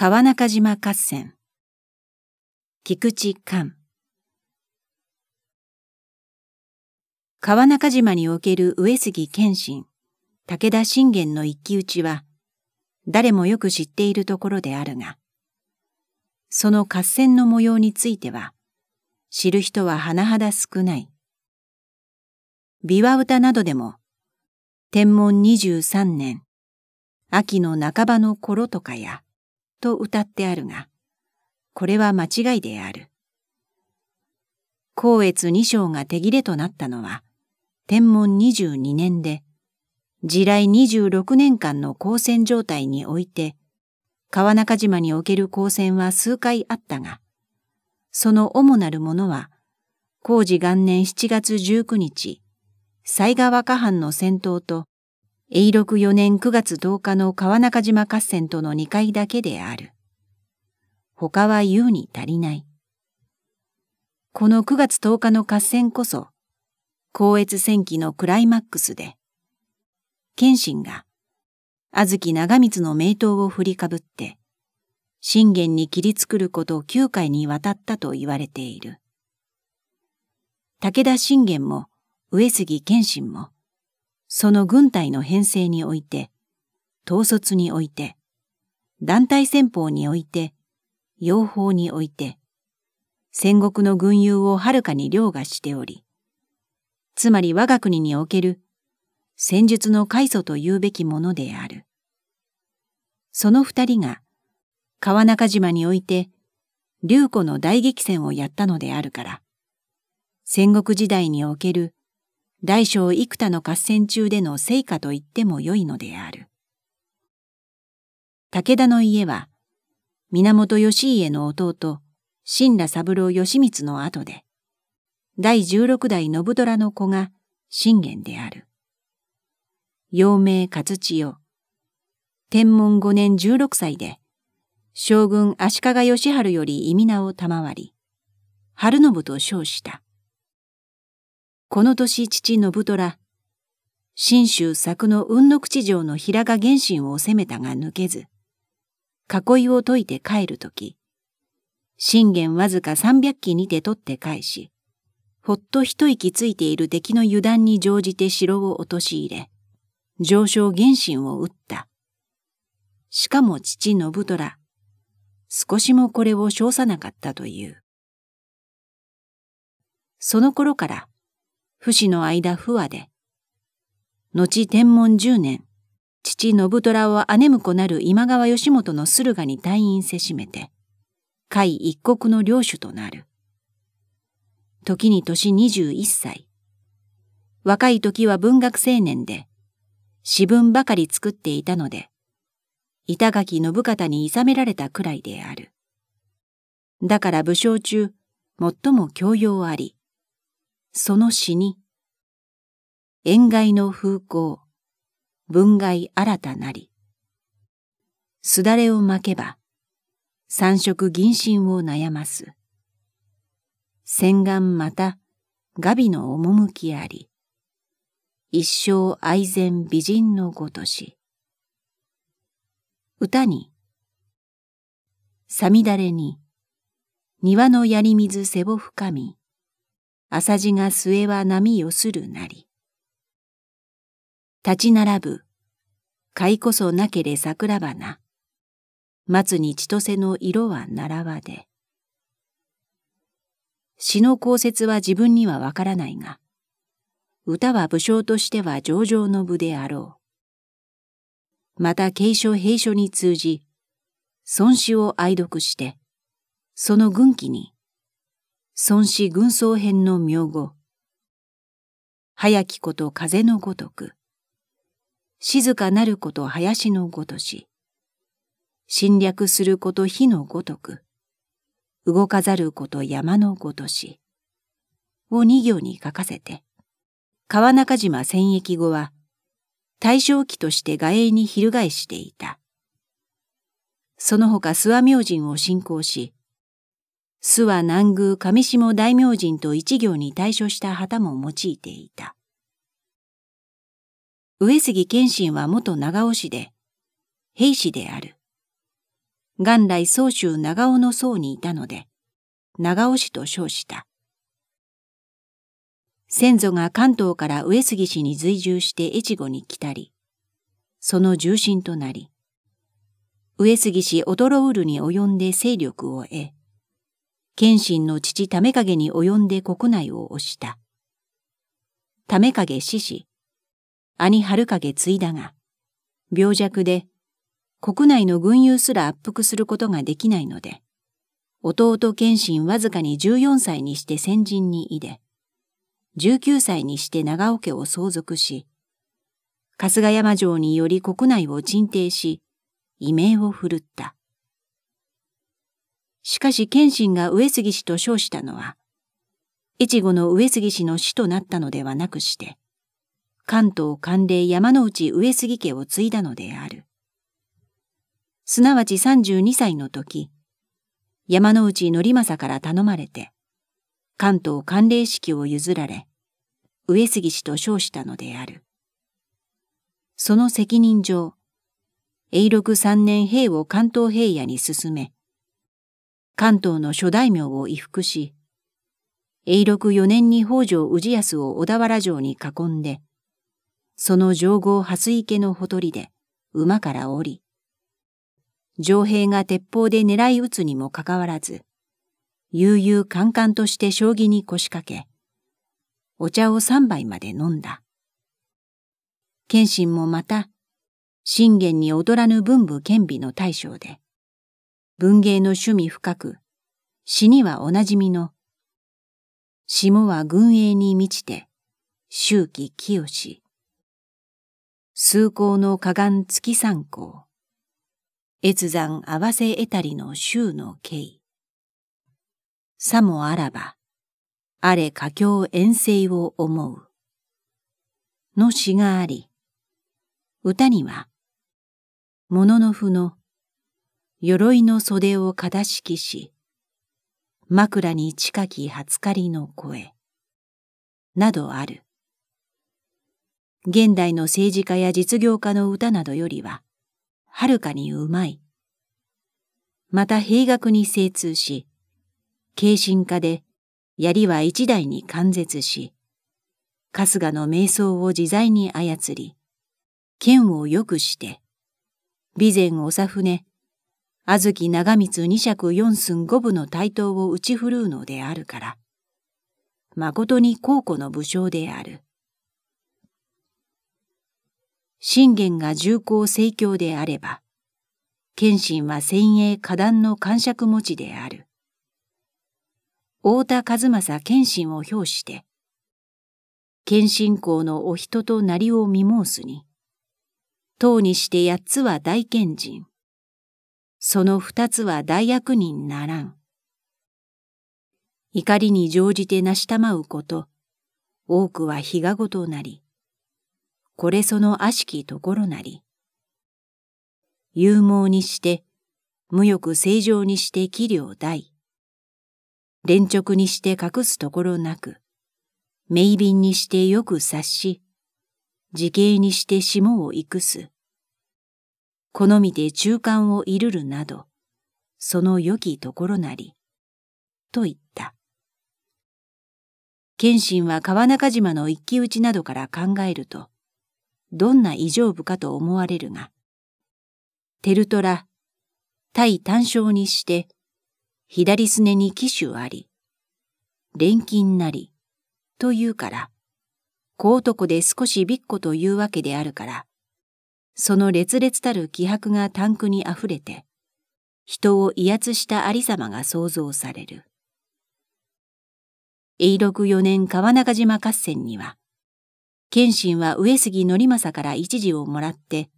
川中島合戦菊池寛川中島における上杉謙信、武田信玄の一騎打ちは、誰もよく知っているところであるが、その合戦の模様については、知る人は甚だ少ない。琵琶歌などでも、天文23年、秋の半ばの頃とかや、と歌ってあるが、これは間違いである。光悦二章が手切れとなったのは、天文22年で、地雷26年間の光線状態において、川中島における光線は数回あったが、その主なるものは、工事元年7月19日、西川河藩の戦闘と永禄4年9月10日の川中島合戦との2回だけである。他は言うに足りない。この9月10日の合戦こそ、光越戦記のクライマックスで、謙信が、安月長光の名刀を振りかぶって、信玄に切り作ることを9回にわたったと言われている。武田信玄も、上杉謙信も、その軍隊の編成において、統率において、団体戦法において、用法において、戦国の軍友をはるかに凌駕しており、つまり我が国における戦術の開祖と言うべきものである。その二人が川中島において龍子の大激戦をやったのであるから、戦国時代における大小幾多の合戦中での成果と言ってもよいのである。武田の家は、源義家の弟、新羅三郎義満の後で、第十六代信虎の子が信玄である。陽明勝千代、天文五年十六歳で、将軍足利義晴より意味名を賜り、春信と称した。この年父信虎、信州作の雲の口城の平賀原心を攻めたが抜けず、囲いを解いて帰るとき、信玄わずか三百騎にて取って返し、ほっと一息ついている敵の油断に乗じて城を落とし入れ、上昇原心を撃った。しかも父信虎、少しもこれを称さなかったという。その頃から不死の間不和で、後天文十年、父信虎を姉婿なる今川義元の駿河に退院せしめて、甲斐一国の領主となる。時に年21歳。若い時は文学青年で、詩文ばかり作っていたので、板垣信方に諌められたくらいである。だから武将中、最も教養あり、その詩に、縁外の風光、分外新たなり。すだれを巻けば、三色銀心を悩ます。洗顔また、ガビの趣あり。一生愛禅美人のごとし。歌に、さみだれに、庭のやり水背を深み、浅地が末は波よするなり。立ち並ぶ、貝こそなけれ桜花、松に千歳の色は習わで。詩の公説は自分にはわからないが、歌は武将としては上々の部であろう。また継承閉書に通じ、孫子を愛読して、その軍記に孫子軍曹編の名語。早きこと風のごとく。静かなること林のごとし。侵略すること火のごとく。動かざること山のごとし。を二行に書かせて。川中島戦役後は、大正期として外衛に翻していた。その他諏訪明神を信仰し、諏訪南宮上下大明神と一行に対処した旗も用いていた。上杉謙信は元長尾氏で、兵士である。元来宗州長尾の僧にいたので、長尾氏と称した。先祖が関東から上杉氏に随従して越後に来たり、その重臣となり、上杉氏オトロウルに及んで勢力を得、謙信の父為影に及んで国内を押した。為影死し、兄春影継いだが、病弱で国内の軍友すら圧服することができないので、弟謙信わずかに14歳にして先人にいで、19歳にして長尾家を相続し、春日山城により国内を鎮定し、異名を振るった。しかし謙信が上杉氏と称したのは、越後の上杉氏の死となったのではなくして、関東関連山の内上杉家を継いだのである。すなわち32歳の時、山の内則政から頼まれて、関東関連式を譲られ、上杉氏と称したのである。その責任上、永禄三年兵を関東平野に進め、関東の諸大名を衣服し、永禄四年に北条氏康を小田原城に囲んで、その上郷蓮池のほとりで馬から降り、上兵が鉄砲で狙い撃つにもかかわらず、悠々カンカンとして将棋に腰掛け、お茶を三杯まで飲んだ。謙信もまた、信玄に劣らぬ文武兼備の大将で、文芸の趣味深く、詩にはおなじみの、霜は軍営に満ちて、周期清し、崇高の河岸月参考、越山合わせ得たりの周の敬意。さもあらば、あれ佳境遠征を思う。の詩があり、歌には、もののふの鎧の袖をかだしきし、枕に近き初刈りの声、などある。現代の政治家や実業家の歌などよりは、はるかにうまい。また兵学に精通し、軽心家で槍は一台に間絶し、春日の瞑想を自在に操り、剣を良くして、備前長船、安月長光二尺四寸五部の対等を打ち振るうのであるから、誠に高古の武将である。信玄が重厚盛況であれば、謙信は先鋭下段の感触持ちである。太田和正謙信を表して、謙信公のお人となりを見申すに、当にして八つは大賢人、その二つは大悪人ならん。怒りに乗じて成したまうこと、多くは日がごとなり、これその悪しきところなり。勇猛にして、無欲正常にして器量大。連直にして隠すところなく、明敏にしてよく察し、時計にして霜を行くす。好みて中間をいるるなど、その良きところなり、と言った。謙信は川中島の一騎打ちなどから考えると、どんな異常部かと思われるが、テルトラ、対単勝にして、左すねに騎手あり、錬金なり、というから、小男で少しびっこというわけであるから、その烈烈たる気迫がタンクに溢れて、人を威圧したありさまが想像される。永禄四年川中島合戦には、謙信は上杉則政から一時をもらって、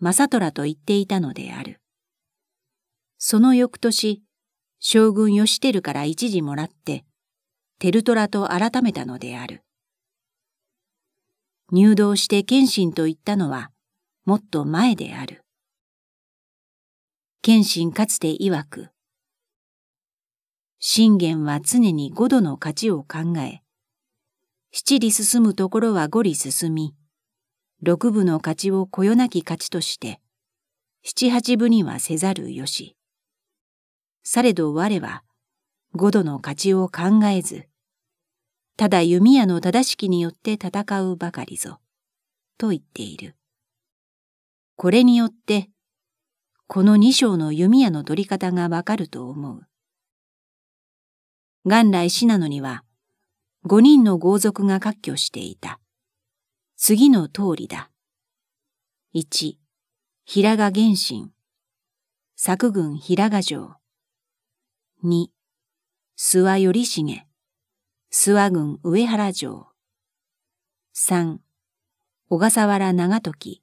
正虎と言っていたのである。その翌年、将軍義輝から一時もらって、照虎と改めたのである。入道して謙信と言ったのは、もっと前である。謙信かつて曰く、信玄は常に五度の勝ちを考え、七里進むところは五里進み、六部の勝ちをこよなき勝ちとして、七八部にはせざるよし。されど我は、五度の勝ちを考えず、ただ弓矢の正しきによって戦うばかりぞ、と言っている。これによって、この二章の弓矢の取り方がわかると思う。元来死なのには、五人の豪族が割拠していた。次の通りだ。一、平賀玄神。作軍平賀城。二、諏訪頼重。諏訪郡上原城。三、小笠原長時。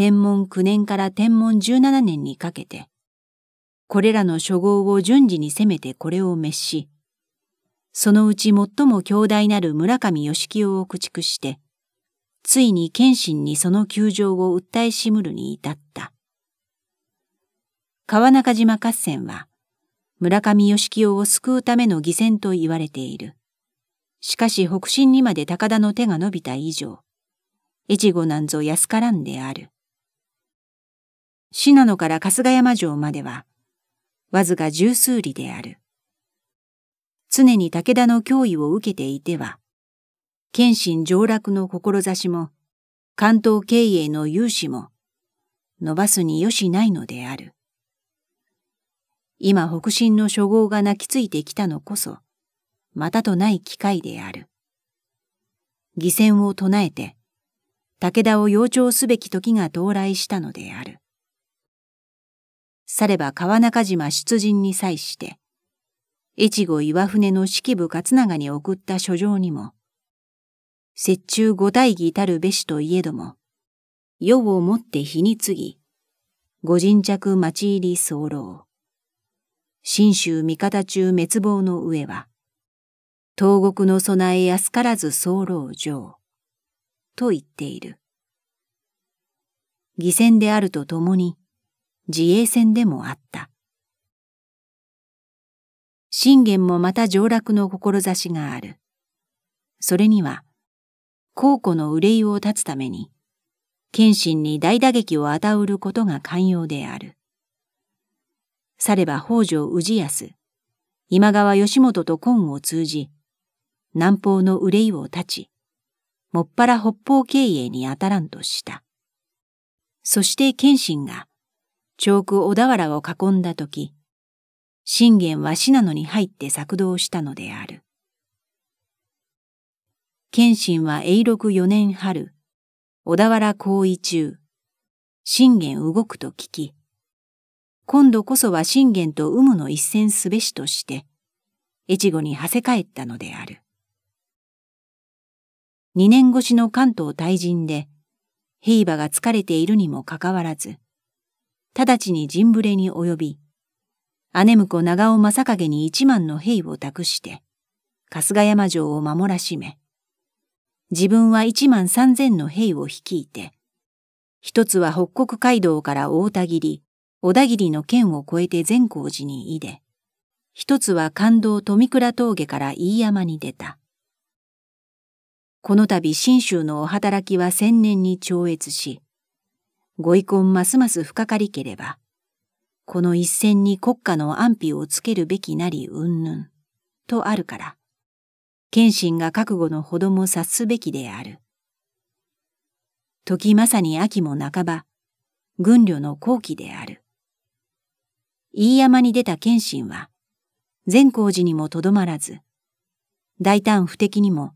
天文9年から天文17年にかけて、これらの諸号を順次に攻めてこれを滅し、そのうち最も強大なる村上義清を駆逐して、ついに謙信にその窮状を訴えしむるに至った。川中島合戦は、村上義清を救うための犠牲と言われている。しかし北進にまで高田の手が伸びた以上、越後なんぞ安からんである。信濃から春日山城までは、わずか十数里である。常に武田の脅威を受けていては、謙信上落の志も、関東経営の融資も、伸ばすによしないのである。今北進の諸豪が泣きついてきたのこそ、またとない機会である。犠戦を唱えて、武田を要鳥すべき時が到来したのである。されば川中島出陣に際して、越後岩船の式部勝長に送った書状にも、折衷五大義たるべしといえども、世をもって日に継ぎ、ご人着町入り候。信州味方中滅亡の上は、東国の備え安からず候上、と言っている。偽戦であるとともに、自衛戦でもあった。信玄もまた上洛の志がある。それには、皇庫の憂いを断つために、謙信に大打撃を与うることが寛容である。されば北条氏康、今川義元と婚を通じ、南方の憂いを断ち、もっぱら北方経営に当たらんとした。そして謙信が、長久小田原を囲んだ時、信玄は信濃に入って策動したのである。謙信は永禄四年春、小田原行為中、信玄動くと聞き、今度こそは信玄と有無の一戦すべしとして、越後に馳せ返ったのである。二年越しの関東退陣で、兵馬が疲れているにもかかわらず、直ちに陣ぶれに及び、姉婿長尾正景に一万の兵を託して、春日山城を守らしめ、自分は一万三千の兵を率いて、一つは北国街道から大田切、り、小田切りの県を越えて善光寺にいで、一つは関東富倉峠から飯山に出た。この度信州のお働きは千年に超越し、ご遺恨ますます深かりければ、この一戦に国家の安否をつけるべきなり云々とあるから、謙信が覚悟のほども察すべきである。時まさに秋も半ば、軍旅の後期である。飯山に出た謙信は、善光寺にもとどまらず、大胆不敵にも、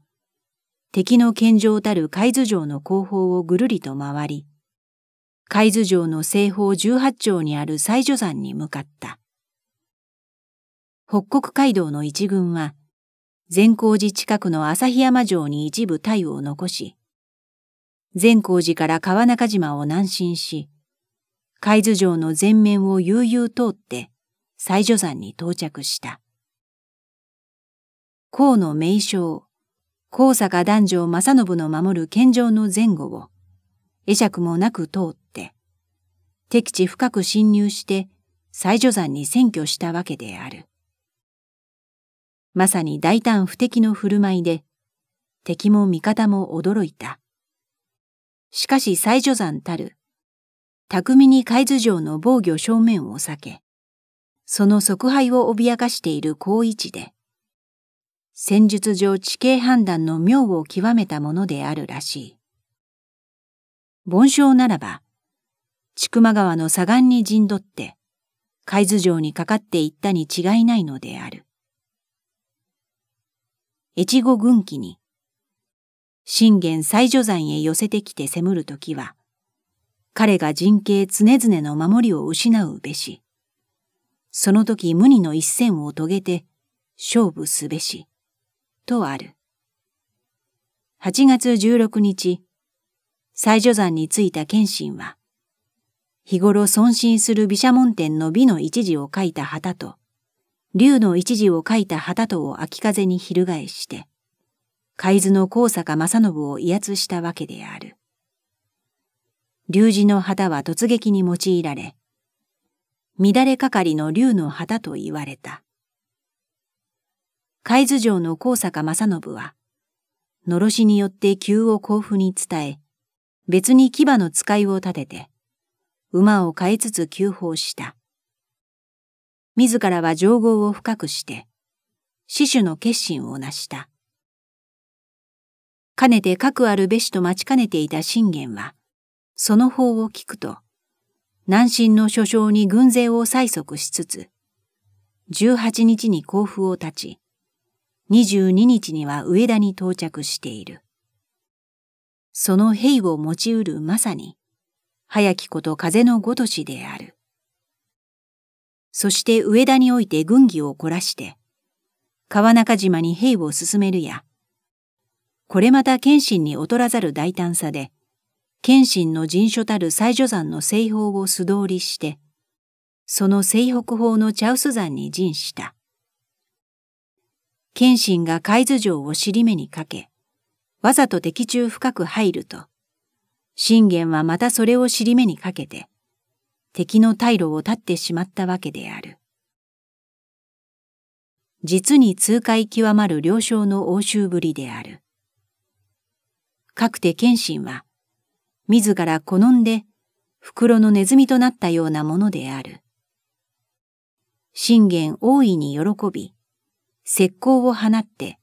敵の献上たる海津城の後方をぐるりと回り、海津城の西方十八丁にある西女山に向かった。北国街道の一軍は、善光寺近くの旭山城に一部隊を残し、善光寺から川中島を南進し、海津城の前面を悠々通って、西女山に到着した。甲の名将、高坂男女正信の守る献上の前後を、会釈もなく通った。敵地深く侵入して西女山に占拠したわけである。まさに大胆不敵の振る舞いで、敵も味方も驚いた。しかし西女山たる、巧みに海津城の防御正面を避け、その即敗を脅かしている高位置で、戦術上地形判断の妙を極めたものであるらしい。凡将ならば、千曲川の左岸に陣取って、海津城にかかっていったに違いないのである。越後軍機に、信玄西助山へ寄せてきて攻るときは、彼が陣形常々の守りを失うべし、その時無二の一戦を遂げて勝負すべし、とある。8月16日、西助山に着いた謙信は、日頃損心する毘沙門天の美の一字を書いた旗と、竜の一字を書いた旗とを秋風に翻して、海津の高坂正信を威圧したわけである。竜字の旗は突撃に用いられ、乱れかかりの竜の旗と言われた。海津城の高坂正信は、呪しによって急を甲府に伝え、別に牙の使いを立てて、馬を飼いつつ急放した。自らは情報を深くして、死守の決心を成した。かねて核あるべしと待ちかねていた信玄は、その法を聞くと、南進の諸将に軍勢を催促しつつ、18日に甲府を立ち、22日には上田に到着している。その兵を持ちうるまさに、早きこと風のごとしである。そして上田において軍議を凝らして、川中島に兵を進めるや、これまた謙信に劣らざる大胆さで、謙信の人所たる西女山の西方を素通りして、その西北方の茶臼山に陣した。謙信が海津城を尻目にかけ、わざと敵中深く入ると、信玄はまたそれを尻目にかけて、敵の退路を断ってしまったわけである。実に痛快極まる了承の応酬ぶりである。かくて謙信は、自ら好んで袋のネズミとなったようなものである。信玄大いに喜び、石膏を放って、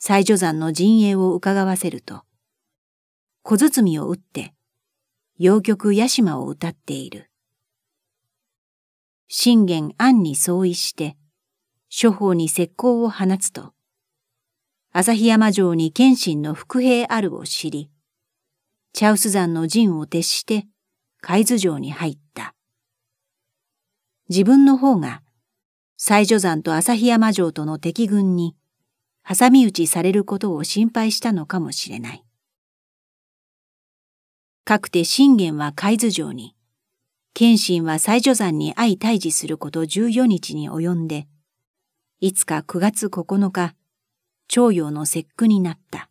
最女山の陣営を伺わせると、小包を打って、洋曲八島を歌っている。信玄暗に相違して、諸方に石膏を放つと、旭山城に謙信の伏兵あるを知り、茶臼山の陣を徹して海津城に入った。自分の方が、西女山と旭山城との敵軍に、挟み撃ちされることを心配したのかもしれない。かくて信玄は海津城に、謙信は西女山に相対峙すること14日に及んで、いつか9月9日、長陽の節句になった。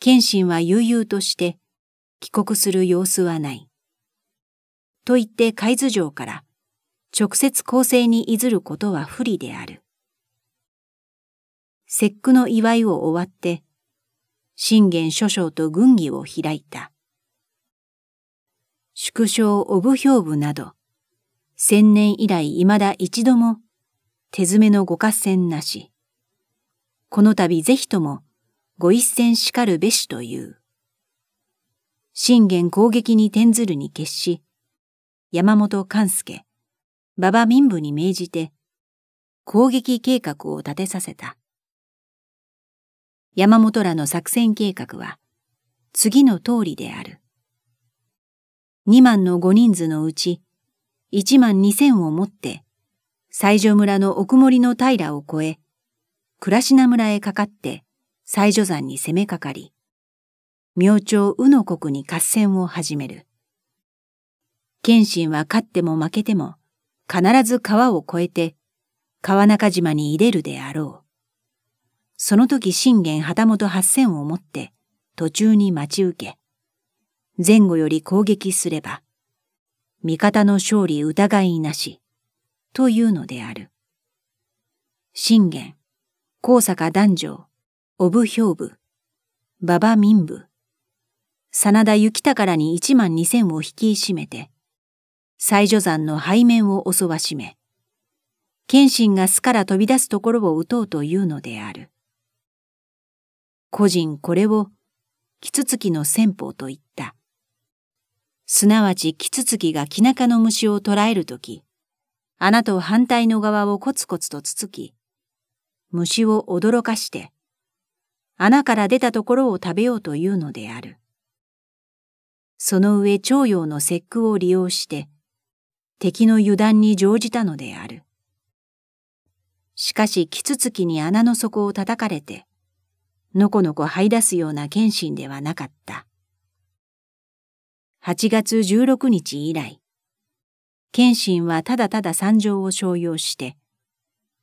謙信は悠々として、帰国する様子はない。と言って海津城から、直接公正にいずることは不利である。節句の祝いを終わって、信玄諸将と軍議を開いた。縮小オブ兵部など、千年以来未だ一度も手詰めのご合戦なし。この度ぜひともご一戦しかるべしという。信玄攻撃に転ずるに決し、山本勘助、馬場民部に命じて、攻撃計画を立てさせた。山本らの作戦計画は、次の通りである。2万の5人図のうち、1万2千をもって、西条村の奥森の平を越え、倉科村へかかって西条山に攻めかかり、明朝宇野国に合戦を始める。謙信は勝っても負けても、必ず川を越えて、川中島に入れるであろう。その時信玄旗本八千を持って途中に待ち受け、前後より攻撃すれば、味方の勝利疑いなし、というのである。信玄、高坂男女、オブ兵部、馬場民部、真田幸らに一万二千を引き締めて、西女山の背面を襲わしめ、謙信が巣から飛び出すところを撃とうというのである。個人これを、キツツキの戦法と言った。すなわちキツツキがキナカの虫を捕らえるとき、穴と反対の側をコツコツとつつき、虫を驚かして、穴から出たところを食べようというのである。その上徴用の節句を利用して、敵の油断に乗じたのである。しかしキツツキに穴の底を叩かれて、のこのこ這い出すような謙信ではなかった。8月16日以来、謙信はただただ参上を商用して、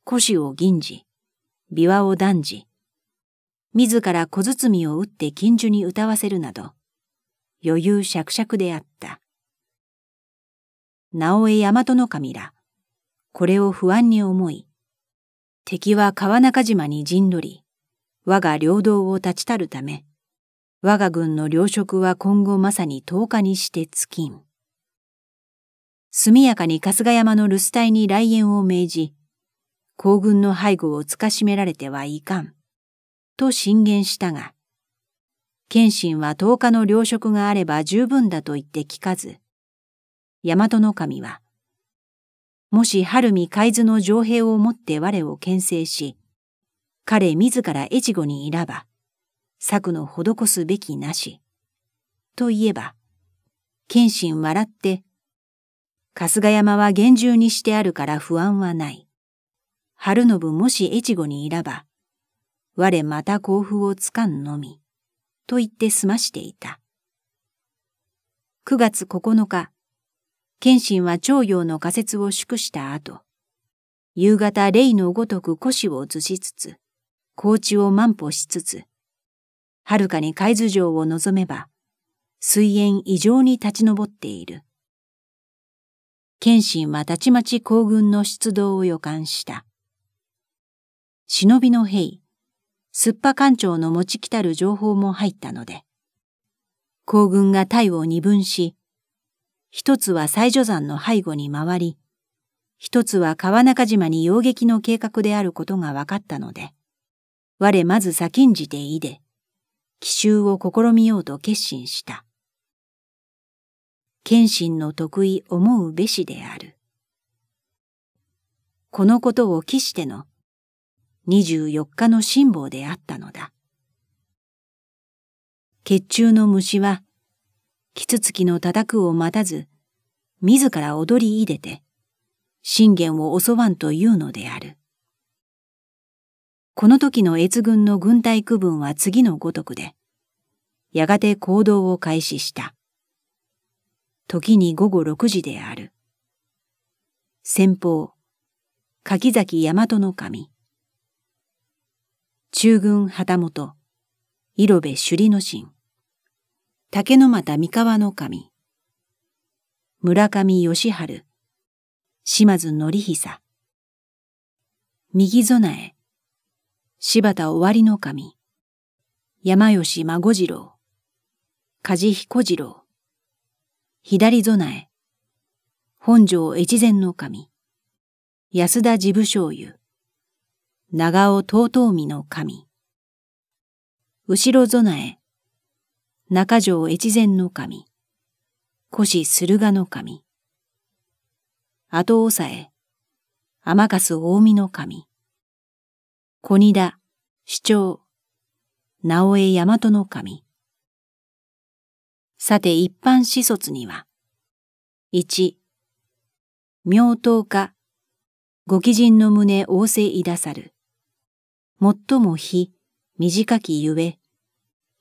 古紙を銀じ、琵琶を断じ、自ら小包を打って金所に歌わせるなど、余裕しゃくしゃくであった。直江大和の神ら、これを不安に思い、敵は川中島に陣取り、我が領土を断ちたるため、我が軍の糧食は今後まさに10日にして尽きん。速やかに春日山の留守帯に来園を命じ、皇軍の背後をつかしめられてはいかん、と進言したが、謙信は10日の糧食があれば十分だと言って聞かず、大和の神は、もし春見海津の城兵をもって我を牽制し、彼自ら越後にいらば、策の施すべきなし。といえば、謙信笑って、春日山は厳重にしてあるから不安はない。春信もし越後にいらば、我また甲府をつかんのみ、と言って済ましていた。9月9日、謙信は長陽の仮説を祝した後、夕方例のごとく古紙を図しつつ、高地を万歩しつつ、はるかに海図城を望めば、水煙異常に立ち上っている。謙信はたちまち行軍の出動を予感した。忍びの兵、すっぱ艦長の持ち来たる情報も入ったので、行軍が隊を二分し、一つは西女山の背後に回り、一つは川中島に洋撃の計画であることが分かったので、我まず先んじていで、奇襲を試みようと決心した。謙信の得意思うべしである。このことを期しての24日の辛抱であったのだ。血中の虫は、キツツキの叩くを待たず、自ら踊り入れて、信玄を襲わんというのである。この時の越軍の軍隊区分は次のごとくで、やがて行動を開始した。時に午後6時である。先方、柿崎大和の神。中軍旗本、色部首里の神。竹の又三河の神。村上義春、島津則久。右備え、柴田終わりの神、山吉孫次郎、梶彦次郎、左備え、本庄越前の神、安田治部醤油、長尾遠江の神、後ろ備え、中条越前の神、腰駿河の神、後押さえ、天笠近江の神、小荷田、市長、直江大和の神。さて一般史卒には、1、明刀家、ご鬼人の胸仰せいださる。最も非、短きゆえ、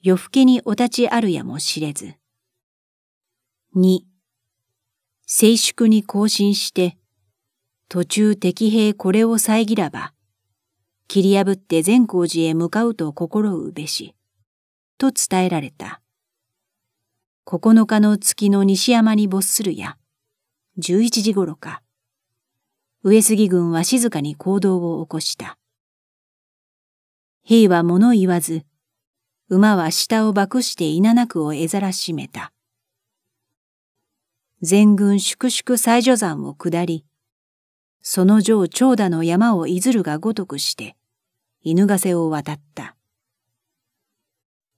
夜更けにお立ちあるやも知れず。2、静粛に更新して、途中敵兵これを遮らば、切り破って善光寺へ向かうと心うべし、と伝えられた。9日の月の西山に没するや、11時頃か、上杉軍は静かに行動を起こした。兵は物言わず、馬は下を爆して稲なくを得ざらしめた。全軍粛々最序山を下り、その上長蛇の山をいずるがごとくして、犬ヶ瀬を渡った。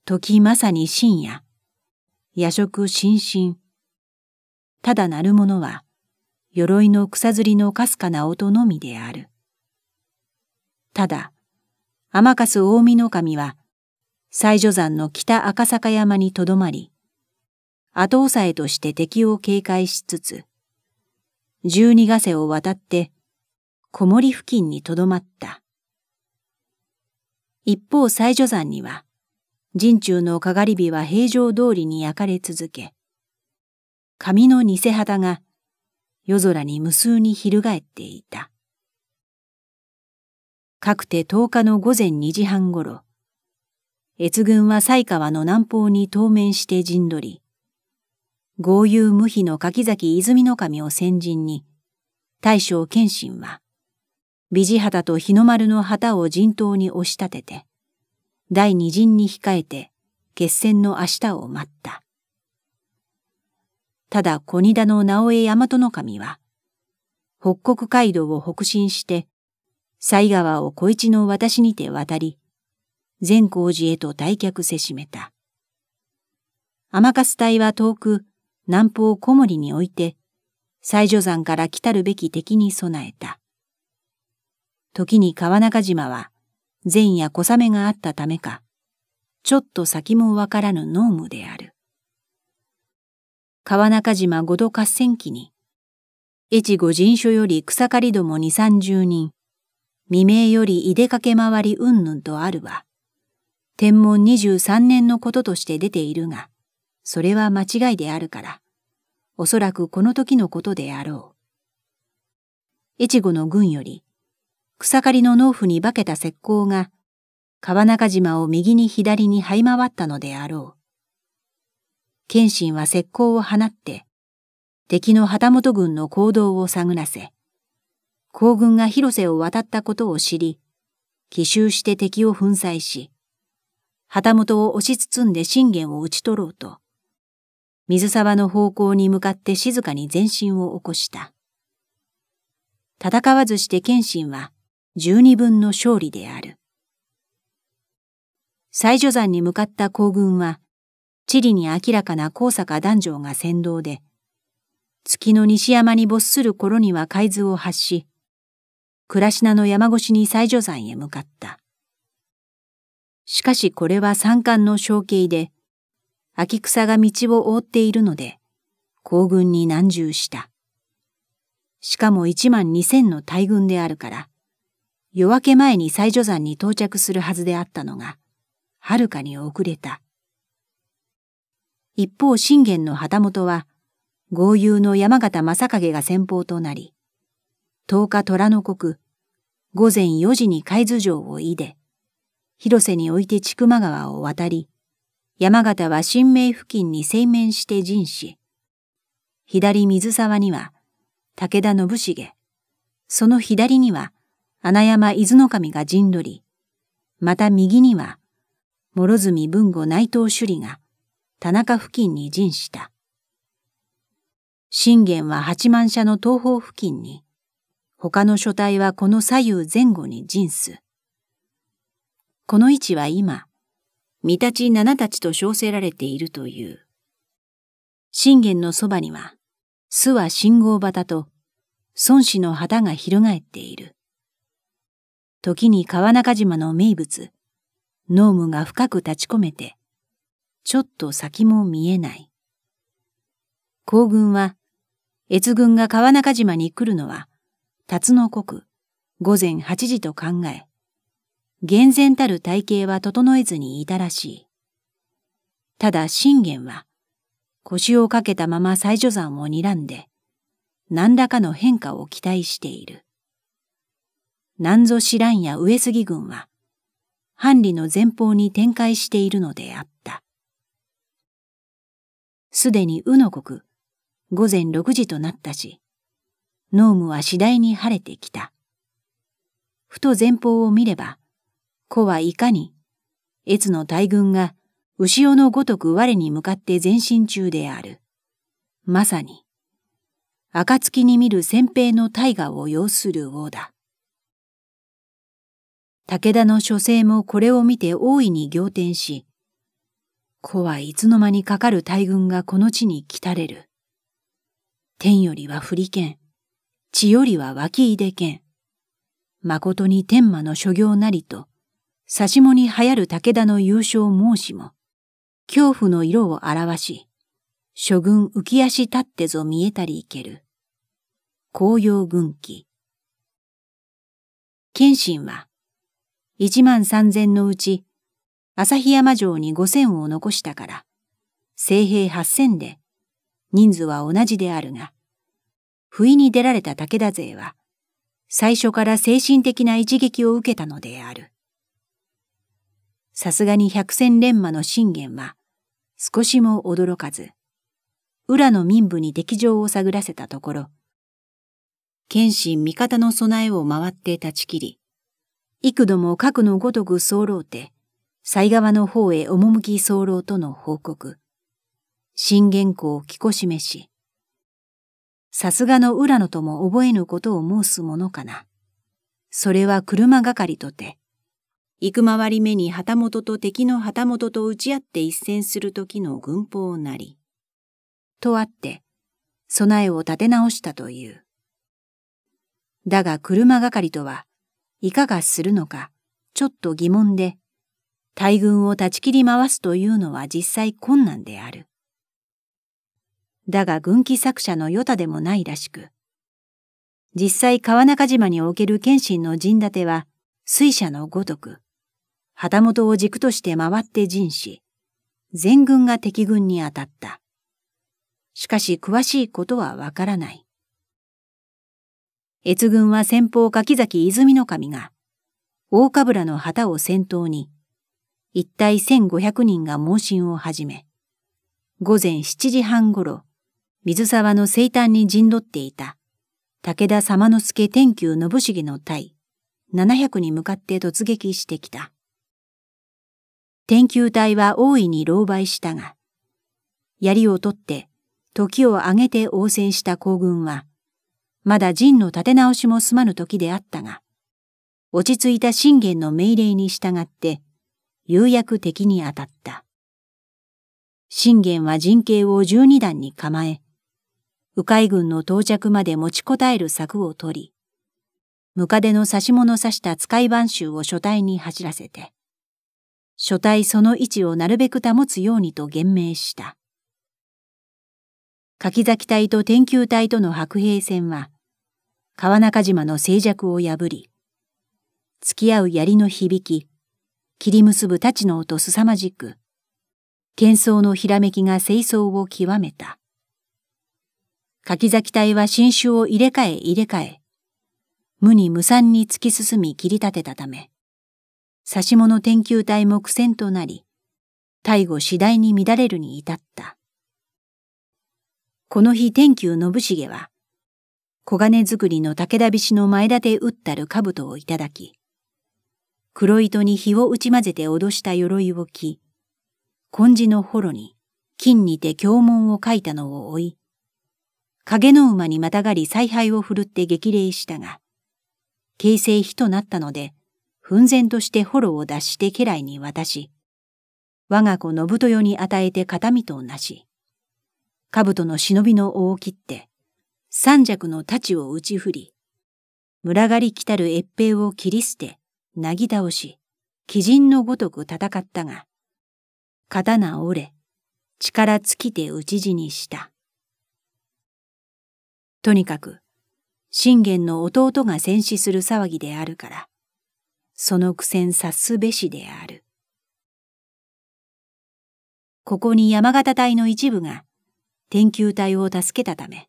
時まさに深夜、夜食心身。ただ鳴る者は、鎧の草ずりのかすかな音のみである。ただ、天かす大見の神は、西女山の北赤坂山にとどまり、後押さえとして敵を警戒しつつ、十二ヶ瀬を渡って小森付近にとどまった。一方西女山には、陣中のかがり火は平常通りに焼かれ続け、紙の偽旗が夜空に無数に翻っていた。かくて10日の午前2時半ごろ、越軍は西川の南方に当面して陣取り、豪遊無比の柿崎泉の神を先陣に、大将謙信は、美地旗と日の丸の旗を陣頭に押し立てて、第二陣に控えて、決戦の明日を待った。ただ小荷田の直江大和の神は、北国街道を北進して、西川を小一の私にて渡り、善光寺へと退却せしめた。天粕隊は遠く、南方小森において、西女山から来たるべき敵に備えた。時に川中島は、善や小雨があったためか、ちょっと先もわからぬ濃霧である。川中島五度合戦期に、越後人所より草刈りども二三十人、未明よりいでかけ回りうんぬんとあるは、天文二十三年のこととして出ているが、それは間違いであるから、おそらくこの時のことであろう。越後の軍より、草刈りの農夫に化けた石膏が、川中島を右に左に這い回ったのであろう。謙信は石膏を放って、敵の旗本軍の行動を探らせ、行軍が広瀬を渡ったことを知り、奇襲して敵を粉砕し、旗本を押し包んで信玄を討ち取ろうと、水沢の方向に向かって静かに前進を起こした。戦わずして謙信は、十二分の勝利である。最序山に向かった行軍は、地理に明らかな高坂男女が先導で、月の西山に没する頃には海図を発し、倉科の山越しに最序山へ向かった。しかしこれは山間の象形で、秋草が道を覆っているので、行軍に難渋した。しかも一万二千の大軍であるから、夜明け前に最助山に到着するはずであったのが、はるかに遅れた。一方信玄の旗本は、豪遊の山形正景が先方となり、10日虎の刻、午前4時に海津城をいで、広瀬に置いて千曲川を渡り、山形は新明付近に西面して陣し、左水沢には武田信繁、その左には穴山伊豆守が陣取り、また右には、諸角文吾内藤首里が、田中付近に陣した。信玄は八万社の東方付近に、他の書体はこの左右前後に陣す。この位置は今、三立ち七立ちと称せられているという。信玄のそばには、諏は信号旗と、孫子の旗が翻っている。時に川中島の名物、濃霧が深く立ち込めて、ちょっと先も見えない。皇軍は、越軍が川中島に来るのは、辰の国、午前8時と考え、厳然たる体型は整えずにいたらしい。ただ信玄は、腰をかけたまま最序山を睨んで、何らかの変化を期待している。何ぞ知らんや上杉軍は、藩里の前方に展開しているのであった。すでに宇の国、午前六時となったし、農ーは次第に晴れてきた。ふと前方を見れば、子はいかに、越の大軍が後ろのごとく我に向かって前進中である。まさに、暁に見る先兵の大河を要する王だ。武田の書生もこれを見て大いに仰天し、子はいつの間にかかる大軍がこの地に来たれる。天よりは振り剣、地よりは脇井で剣。誠に天魔の諸行なりと、差しもに流行る武田の優勝申しも、恐怖の色を表し、諸軍浮き足立ってぞ見えたりいける。紅葉軍旗。謙信は、一万三千のうち、旭山城に五千を残したから、西兵八千で、人数は同じであるが、不意に出られた武田勢は、最初から精神的な一撃を受けたのである。さすがに百戦錬磨の信玄は、少しも驚かず、裏の民部に敵情を探らせたところ、剣心味方の備えを回って断ち切り、幾度も核のごとく候て、西側の方へ赴き候との報告。新元公をこしめし。さすがの浦野とも覚えぬことを申すものかな。それは車係とて、行く回り目に旗本と敵の旗本と打ち合って一戦する時の軍法なり。とあって、備えを立て直したという。だが車係とは、いかがするのか、ちょっと疑問で、大軍を断ち切り回すというのは実際困難である。だが軍記作者の与太でもないらしく、実際川中島における謙信の陣立ては水車のごとく、旗本を軸として回って陣し、全軍が敵軍に当たった。しかし詳しいことはわからない。越軍は先方柿崎泉の神が、大かぶらの旗を先頭に、一体千五百人が盲信を始め、午前七時半ごろ、水沢の西誕に陣取っていた、武田様之助天球信繁の隊、七百に向かって突撃してきた。天球隊は大いに狼狽したが、槍を取って、時を挙げて応戦した皇軍は、まだ陣の立て直しも済まぬ時であったが、落ち着いた信玄の命令に従って、有役敵に当たった。信玄は陣形を十二段に構え、迂回軍の到着まで持ちこたえる策を取り、ムカデの差し物刺した使い番衆を書体に走らせて、書体その位置をなるべく保つようにと言明した。柿崎隊と天球隊との白兵戦は、川中島の静寂を破り、付き合う槍の響き、切り結ぶ太刀の音すさまじく、喧騒のひらめきが清掃を極めた。柿崎隊は新種を入れ替え入れ替え、無に無産に突き進み切り立てたため、差し物天球隊も苦戦となり、大後次第に乱れるに至った。この日天球信繁は、黄金作りの武田菱の前立て打ったる兜をいただき、黒糸に火を打ち混ぜて脅した鎧を着、根治の幌に金にて経文を書いたのを追い、影の馬にまたがり采配を振るって激励したが、形成火となったので、奮然として幌を脱して家来に渡し、我が子信豊に与えて形見となし、兜の忍びの尾を切って、三尺の太刀を打ち振り、群がり来たる越兵を切り捨て、なぎ倒し、鬼人のごとく戦ったが、刀折れ、力尽きて討ち死にした。とにかく、信玄の弟が戦死する騒ぎであるから、その苦戦察すべしである。ここに山形隊の一部が、天球隊を助けたため、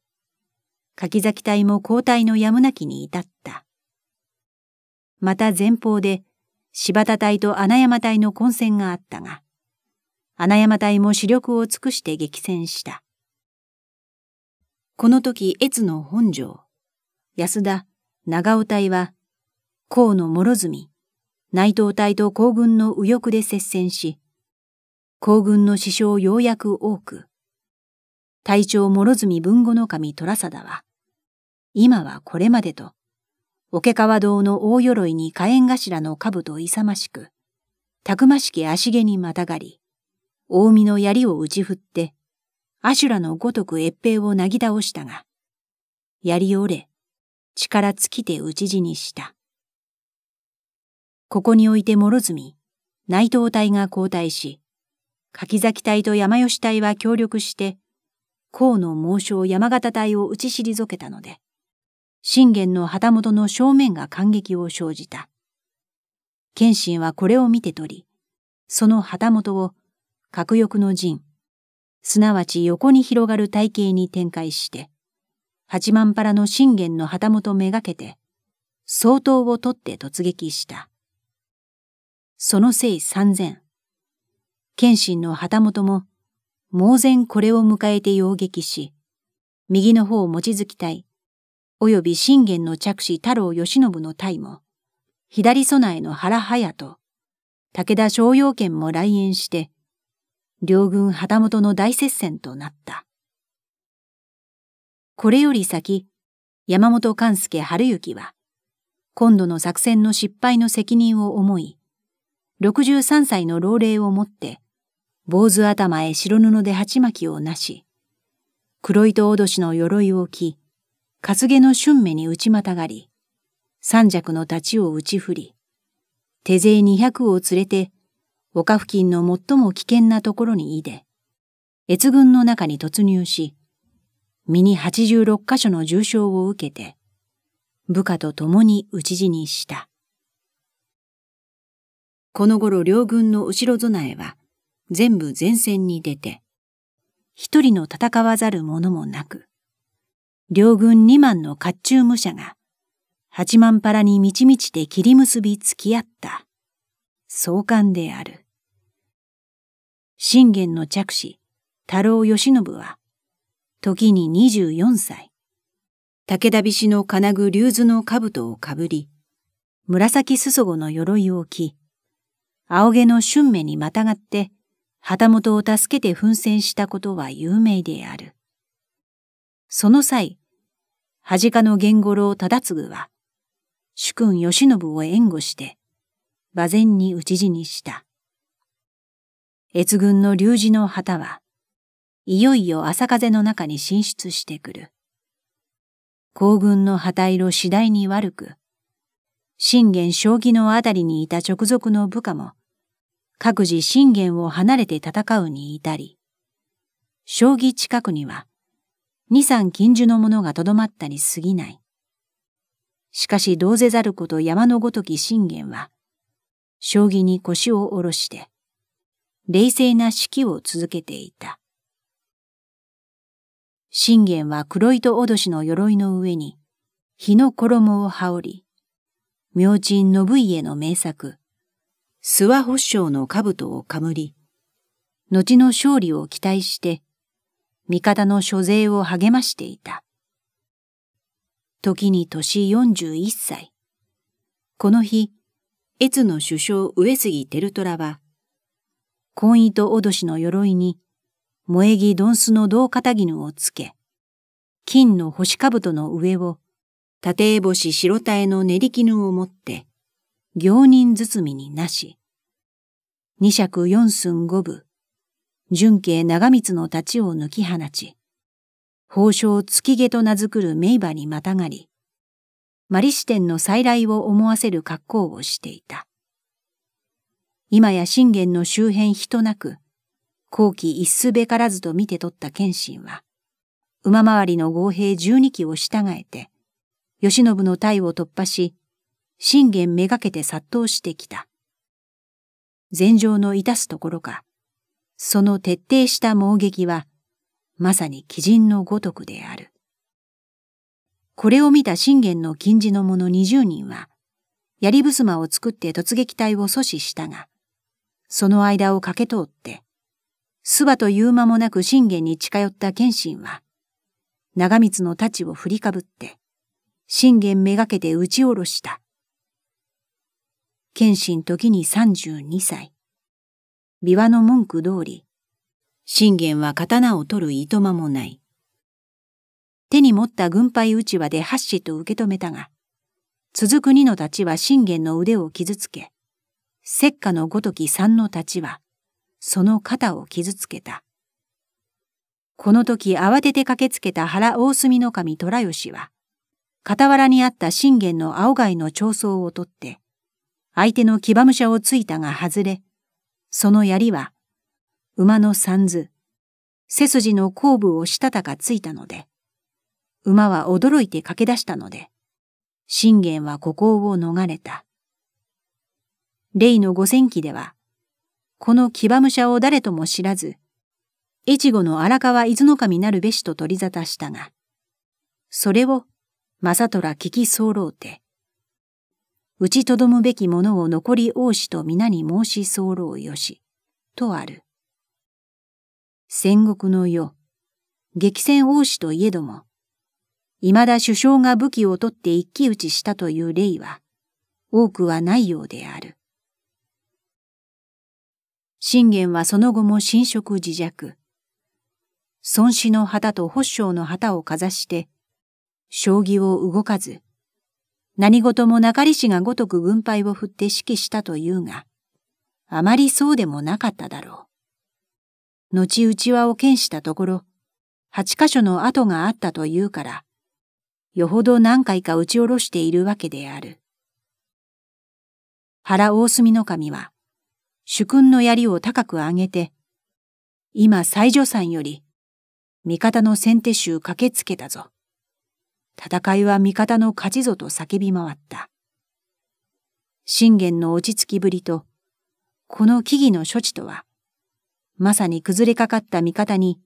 柿崎隊も交代のやむなきに至った。また前方で柴田隊と穴山隊の混戦があったが、穴山隊も主力を尽くして激戦した。この時、越の本城、安田、長尾隊は、河野諸住、内藤隊と皇軍の右翼で接戦し、皇軍の死傷ようやく多く、隊長諸住文後の神虎貞は、今はこれまでと、桶川堂の大鎧に火炎頭の兜を勇ましく、たくましき足毛にまたがり、大海の槍を打ち振って、アシュラのごとく越平をなぎ倒したが、槍折れ、力尽きて討ち死にした。ここにおいて諸住、内藤隊が交代し、柿崎隊と山吉隊は協力して、河野猛将山形隊を打ち退けたので、信玄の旗本の正面が感激を生じた。謙信はこれを見て取り、その旗本を、核翼の陣、すなわち横に広がる体系に展開して、八万パラの信玄の旗本めがけて、総統を取って突撃した。そのせい三千。謙信の旗本も、猛然これを迎えて擁撃し、右の方を望月隊、および信玄の着手太郎義信の隊も、左備えの原隼と、武田商用権も来園して、両軍旗本の大接戦となった。これより先、山本勘助春行は、今度の作戦の失敗の責任を思い、63歳の老齢をもって、坊主頭へ白布で鉢巻きをなし、黒糸おどしの鎧を着、担げの春目に打ちまたがり、三尺の太刀を打ち振り、手勢二百を連れて、丘付近の最も危険なところにいで、越軍の中に突入し、身に八十六箇所の重傷を受けて、部下と共に討ち死にした。この頃両軍の後ろ備えは、全部前線に出て、一人の戦わざる者もなく、両軍二万の甲冑武者が、八万パラに満ち満ちて切り結び付き合った、壮観である。信玄の着手、太郎義信は、時に二十四歳、武田菱の金具竜頭の兜をかぶり、紫裾子の鎧を着、青毛の春芽にまたがって、旗本を助けて奮戦したことは有名である。その際、恥かの源五郎忠次は、主君義信を援護して、馬前に討ち死にした。越軍の龍寺の旗は、いよいよ朝風の中に進出してくる。皇軍の旗色次第に悪く、信玄将棋のあたりにいた直属の部下も、各自信玄を離れて戦うに至り、将棋近くには、二三近樹の者がとどまったに過ぎない。しかし同ぜざること山のごとき信玄は、将棋に腰を下ろして、冷静な指揮を続けていた。信玄は黒糸おどしの鎧の上に、日の衣を羽織り、明鎮信家の名作、諏訪保将の兜をかむり、後の勝利を期待して、味方の諸勢を励ましていた。時に年41歳。この日、越の首相上杉照虎は、婚姻と脅しの鎧に、萌え木ンスの銅片絹をつけ、金の星兜の上を、縦絵星白白への練り絹を持って、行人包みになし。二尺四寸五分、純慶長光の太刀を抜き放ち、宝生月毛と名づくる名馬にまたがり、マリシテンの再来を思わせる格好をしていた。今や信玄の周辺人なく、後期一すべからずと見て取った謙信は、馬回りの合兵十二騎を従えて、慶喜の隊を突破し、信玄めがけて殺到してきた。禅情の致すところか、その徹底した猛撃は、まさに鬼人のごとくである。これを見た信玄の禁似の者20人は、槍まを作って突撃隊を阻止したが、その間を駆け通って、諏訪という間もなく信玄に近寄った謙信は、長光の太刀を振りかぶって、信玄めがけて撃ち下ろした。謙信時に32歳。琵琶の文句通り、信玄は刀を取るいとまもない。手に持った軍配うちわで八子と受け止めたが、続く二のたちは信玄の腕を傷つけ、石火のごとき三のたちは、その肩を傷つけた。この時慌てて駆けつけた原大隅の神虎吉は、傍らにあった信玄の青貝の長宗を取って、相手の騎馬武者をついたが外れ、その槍は、馬の三図、背筋の後部をしたたかついたので、馬は驚いて駆け出したので、信玄は孤高を逃れた。例の五戦記では、この騎馬武者を誰とも知らず、越後の荒川伊豆の神なるべしと取り沙汰したが、それを、正虎聞き候て、打ちとどむべきものを残り王子と皆に申し候よし、とある。戦国の世、激戦王子といえども、未だ首相が武器を取って一騎打ちしたという例は、多くはないようである。信玄はその後も侵食自弱。孫子の旗と発祥の旗をかざして、将棋を動かず、何事も中里氏がごとく軍配を振って指揮したというが、あまりそうでもなかっただろう。後内輪を剣したところ、八箇所の跡があったというから、よほど何回か打ち下ろしているわけである。原大隅の神は、主君の槍を高く上げて、今西女山より、味方の先手衆駆けつけたぞ。戦いは味方の勝ちぞと叫び回った。信玄の落ち着きぶりと、この木々の処置とは、まさに崩れかかった味方に、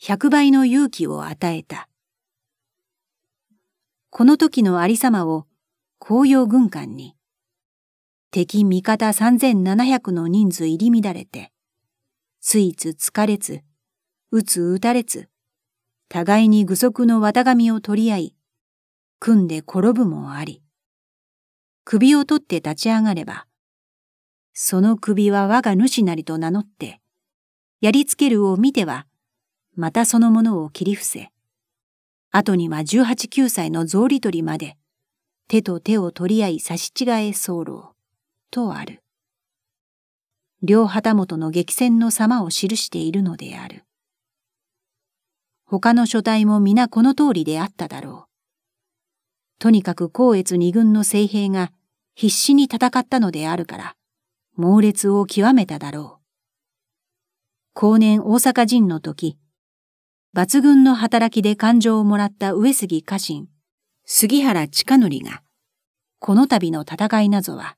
百倍の勇気を与えた。この時の有様を、紅葉軍艦に、敵味方三千七百の人数入り乱れて、ついつ疲れつ、打つ打たれつ、互いに具足の綿紙を取り合い、組んで転ぶもあり、首を取って立ち上がれば、その首は我が主なりと名乗って、やりつけるを見ては、またそのものを切り伏せ、後には十八九歳の草履取りまで、手と手を取り合い差し違え候、とある。両旗本の激戦の様を記しているのである。他の書体も皆この通りであっただろう。とにかく光悦二軍の精兵が必死に戦ったのであるから、猛烈を極めただろう。後年大阪人の時、抜群の働きで感情をもらった上杉家臣、杉原親則が、この度の戦いなどは、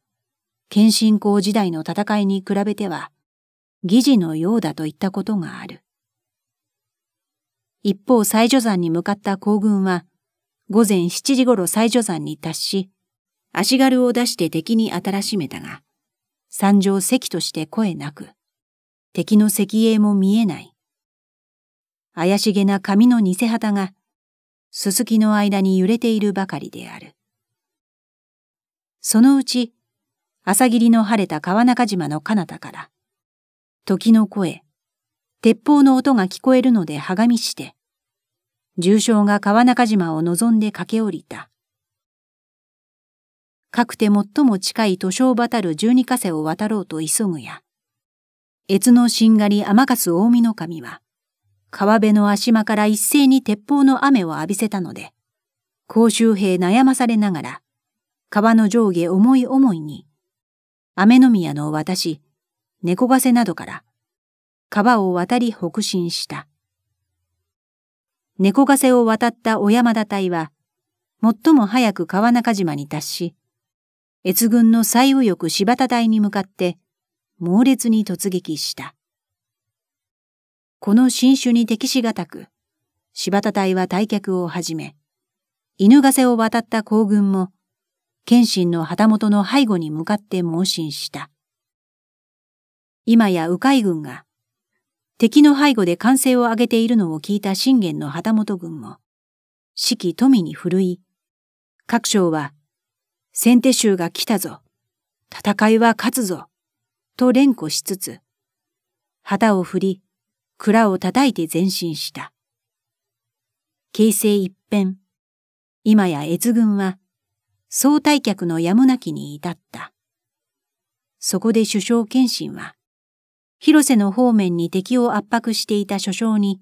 謙信公時代の戦いに比べては、疑似のようだと言ったことがある。一方、西女山に向かった行軍は、午前7時頃最女山に達し、足軽を出して敵に当たらしめたが、山上席として声なく、敵の石影も見えない。怪しげな紙の偽旗が、すすきの間に揺れているばかりである。そのうち、朝霧の晴れた川中島の彼方から、時の声、鉄砲の音が聞こえるのではがみして、重傷が川中島を望んで駆け下りた。かくて最も近い図書を渡る十二ヶ瀬を渡ろうと急ぐや、越のしんがり甘かす大見の神は、川辺の足間から一斉に鉄砲の雨を浴びせたので、甲州兵悩まされながら、川の上下思い思いに、雨宮の私、猫ヶ瀬などから、川を渡り北進した。猫ヶ瀬を渡った小山田隊は、最も早く川中島に達し、越軍の最右翼柴田隊に向かって猛烈に突撃した。この新種に敵しがたく、柴田隊は退却を始め、犬ヶ瀬を渡った行軍も、謙信の旗本の背後に向かって猛進した。今や迂回軍が敵の背後で歓声を上げているのを聞いた信玄の旗本軍も、四季富に奮い、各将は、先手衆が来たぞ、戦いは勝つぞ、と連呼しつつ、旗を振り、蔵を叩いて前進した。形勢一変、今や越軍は、総退却のやむなきに至った。そこで首相謙信は、広瀬の方面に敵を圧迫していた諸将に、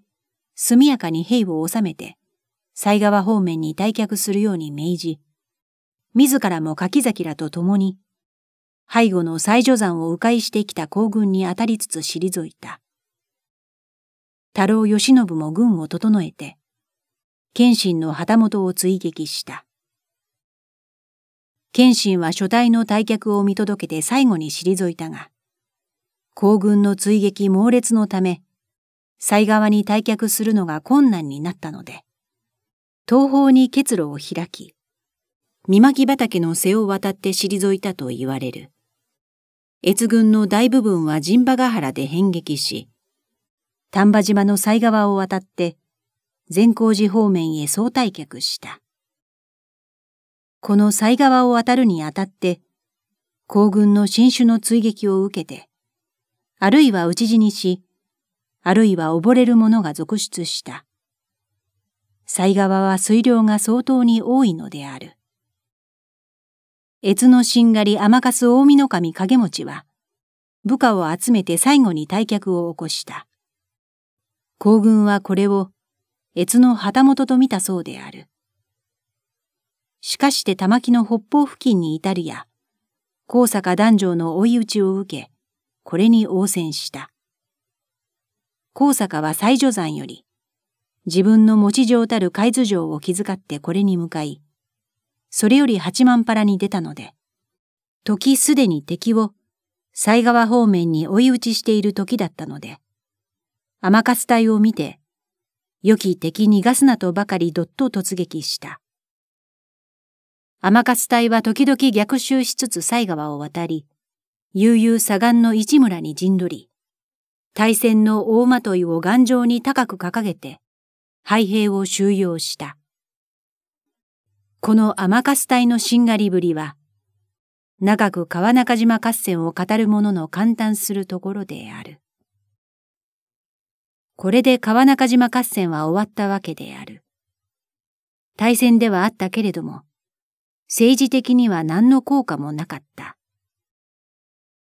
速やかに兵を収めて、西川方面に退却するように命じ、自らも柿崎らと共に、背後の西女山を迂回してきた行軍に当たりつつ退いた。太郎義信も軍を整えて、謙信の旗本を追撃した。謙信は初代の退却を見届けて最後に退いたが、行軍の追撃猛烈のため、西側に退却するのが困難になったので、東方に結露を開き、三巻畑の背を渡って退いたと言われる。越軍の大部分は陣馬ヶ原で変撃し、丹波島の西側を渡って、善光寺方面へ総退却した。この西側を渡るにあたって、行軍の新種の追撃を受けて、あるいは討ち死にし、あるいは溺れる者が続出した。災川は水量が相当に多いのである。越のしんがり甘かす大見の神影持は、部下を集めて最後に退却を起こした。皇軍はこれを、越の旗本と見たそうである。しかして玉木の北方付近に至るや、高坂男女の追い打ちを受け、これに応戦した。高坂は西女山より、自分の持ち上たる海津城を気遣ってこれに向かい、それより八万パラに出たので、時すでに敵を西川方面に追い打ちしている時だったので、甘かす隊を見て、良き敵逃がすなとばかりどっと突撃した。甘かす隊は時々逆襲しつつ西川を渡り、悠々左岸の市村に陣取り、大戦の大まといを頑丈に高く掲げて、廃兵を収容した。この甘かす隊のしんがりぶりは、長く川中島合戦を語る者の簡単するところである。これで川中島合戦は終わったわけである。大戦ではあったけれども、政治的には何の効果もなかった。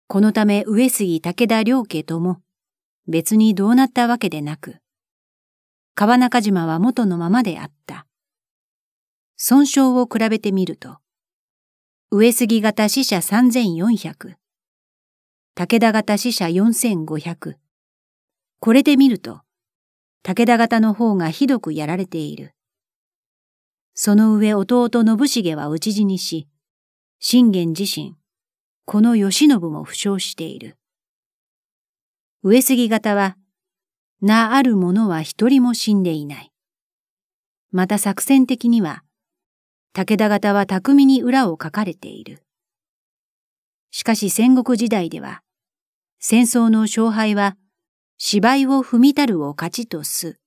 このため上杉武田両家とも別にどうなったわけでなく、川中島は元のままであった。損傷を比べてみると、上杉型死者3400、武田型死者4500。これで見ると、武田型の方がひどくやられている。その上弟信繁は討ち死にし、信玄自身、この吉信も負傷している。上杉方は、名ある者は一人も死んでいない。また作戦的には、武田方は巧みに裏を書かれている。しかし戦国時代では、戦争の勝敗は、芝居を踏みたるを勝ちとす、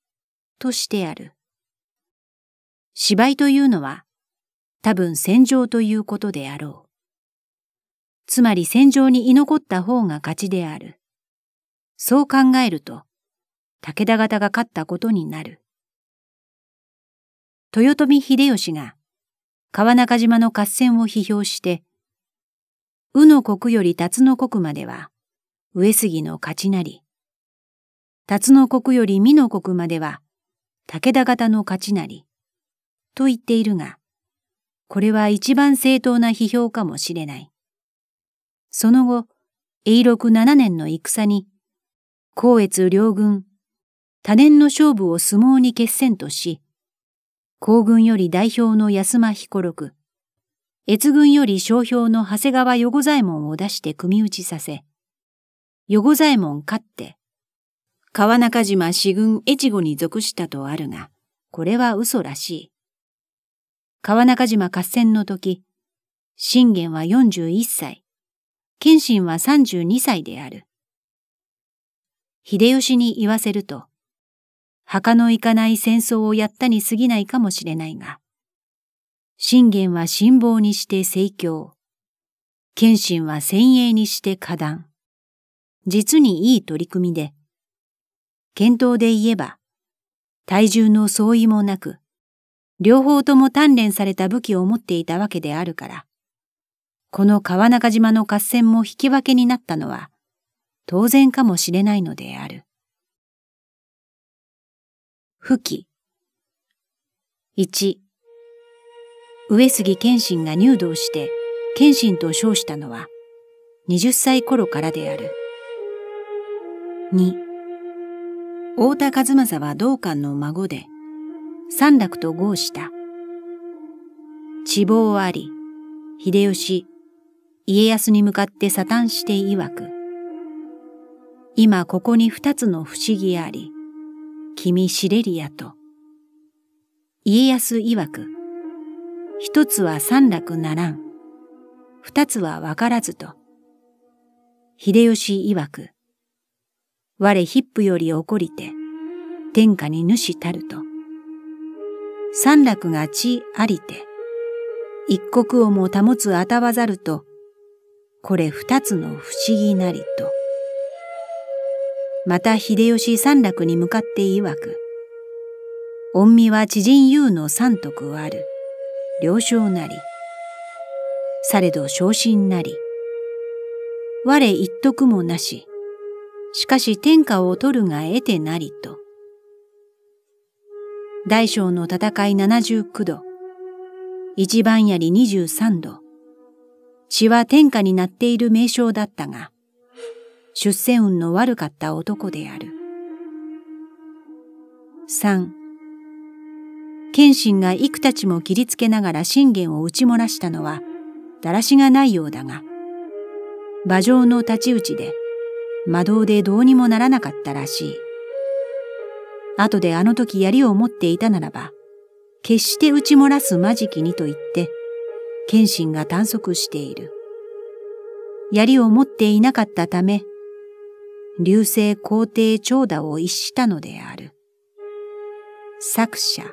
としてある。芝居というのは、多分戦場ということであろう。つまり戦場に居残った方が勝ちである。そう考えると、武田方が勝ったことになる。豊臣秀吉が川中島の合戦を批評して、宇の国より辰の国までは上杉の勝ちなり、辰の国より美の国までは武田方の勝ちなり、と言っているが、これは一番正当な批評かもしれない。その後、永禄7年の戦に、光越両軍、多年の勝負を相撲に決戦とし、皇軍より代表の安間彦六、越軍より商標の長谷川横左衛門を出して組み打ちさせ、横左衛門勝って、川中島四軍越後に属したとあるが、これは嘘らしい。川中島合戦の時、信玄は41歳、謙信は32歳である。秀吉に言わせると、墓の行かない戦争をやったに過ぎないかもしれないが、信玄は辛抱にして盛況、謙信は先鋭にして果断。実にいい取り組みで、検討で言えば、体重の相違もなく、両方とも鍛錬された武器を持っていたわけであるから、この川中島の合戦も引き分けになったのは、当然かもしれないのである。不き？1上杉謙信が入道して謙信と称したのは20歳頃からである。2太田和正は道館の孫で三楽と合した。希望あり、秀吉、家康に向かってサタンして曰く、今ここに二つの不思議あり、君シレリアと、家康曰く、一つは三楽ならん、二つはわからずと、秀吉曰く、我ヒップより怒りて、天下に主たると、三楽が地ありて、一国をも保つあたわざると、これ二つの不思議なりと。また秀吉三楽に向かって曰く、恩美は知人優の三徳ある、了承なり、されど昇進なり、我一徳もなし、しかし天下を取るが得てなりと。大小の戦い七十九度、一番槍十三度、血は天下になっている名称だったが、出世運の悪かった男である。三、謙信が幾たちも切りつけながら信玄を打ち漏らしたのは、だらしがないようだが、馬上の太刀打ちで、魔道でどうにもならなかったらしい。後であの時槍を持っていたならば、決して打ち漏らす間じきにと言って、謙信が短足している。槍を持っていなかったため、流星皇帝長打を逸したのである。作者